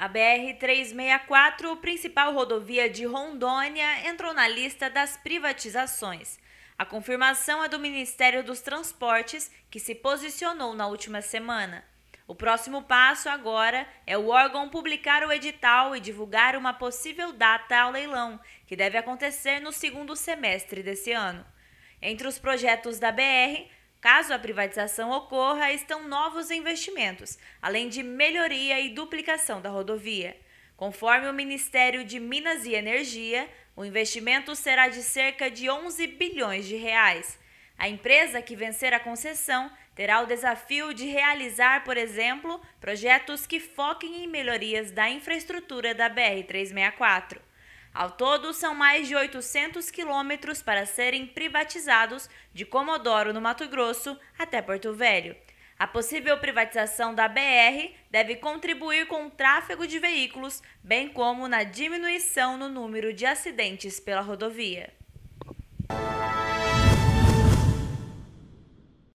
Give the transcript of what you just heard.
A BR-364, principal rodovia de Rondônia, entrou na lista das privatizações. A confirmação é do Ministério dos Transportes, que se posicionou na última semana. O próximo passo agora é o órgão publicar o edital e divulgar uma possível data ao leilão, que deve acontecer no segundo semestre desse ano. Entre os projetos da BR Caso a privatização ocorra, estão novos investimentos, além de melhoria e duplicação da rodovia. Conforme o Ministério de Minas e Energia, o investimento será de cerca de 11 bilhões de reais. A empresa que vencer a concessão terá o desafio de realizar, por exemplo, projetos que foquem em melhorias da infraestrutura da BR-364. Ao todo, são mais de 800 quilômetros para serem privatizados de Comodoro, no Mato Grosso, até Porto Velho. A possível privatização da BR deve contribuir com o tráfego de veículos, bem como na diminuição no número de acidentes pela rodovia.